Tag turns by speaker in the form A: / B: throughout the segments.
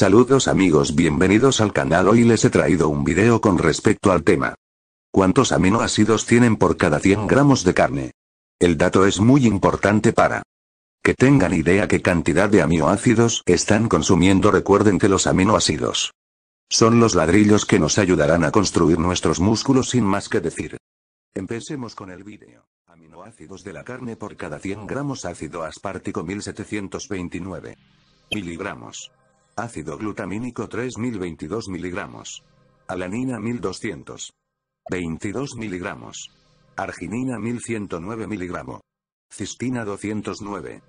A: Saludos amigos bienvenidos al canal hoy les he traído un video con respecto al tema. ¿Cuántos aminoácidos tienen por cada 100 gramos de carne? El dato es muy importante para que tengan idea qué cantidad de aminoácidos están consumiendo recuerden que los aminoácidos son los ladrillos que nos ayudarán a construir nuestros músculos sin más que decir. Empecemos con el video. Aminoácidos de la carne por cada 100 gramos ácido aspartico 1729 miligramos. Ácido glutamínico 3022 miligramos. Alanina 1200. 22 miligramos. Arginina 1109 miligramos. Cistina 209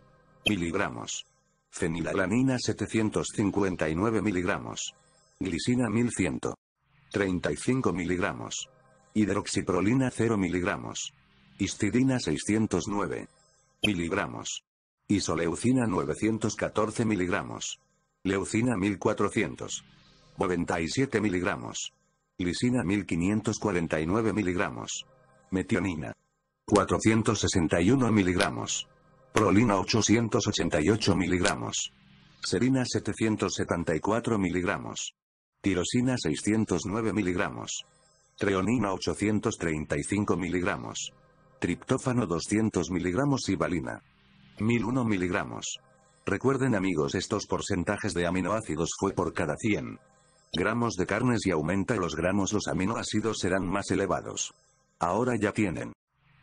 A: miligramos. Fenilalanina 759 miligramos. Glicina 1135 miligramos. Hidroxiprolina 0 miligramos. Histidina 609 miligramos. Isoleucina 914 miligramos. Leucina 1400. 97 miligramos. Lisina 1549 miligramos. Metionina. 461 miligramos. Prolina 888 miligramos. Serina 774 miligramos. Tirosina 609 miligramos. Treonina 835 miligramos. Triptófano 200 miligramos y valina. 1001 miligramos. Recuerden amigos estos porcentajes de aminoácidos fue por cada 100 gramos de carnes y aumenta los gramos los aminoácidos serán más elevados. Ahora ya tienen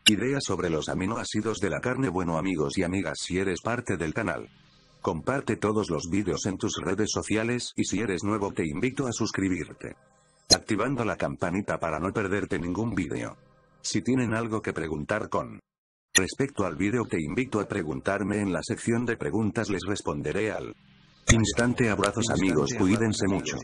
A: Ideas sobre los aminoácidos de la carne bueno amigos y amigas si eres parte del canal. Comparte todos los vídeos en tus redes sociales y si eres nuevo te invito a suscribirte. Activando la campanita para no perderte ningún vídeo. Si tienen algo que preguntar con Respecto al vídeo te invito a preguntarme en la sección de preguntas les responderé al instante abrazos amigos cuídense mucho.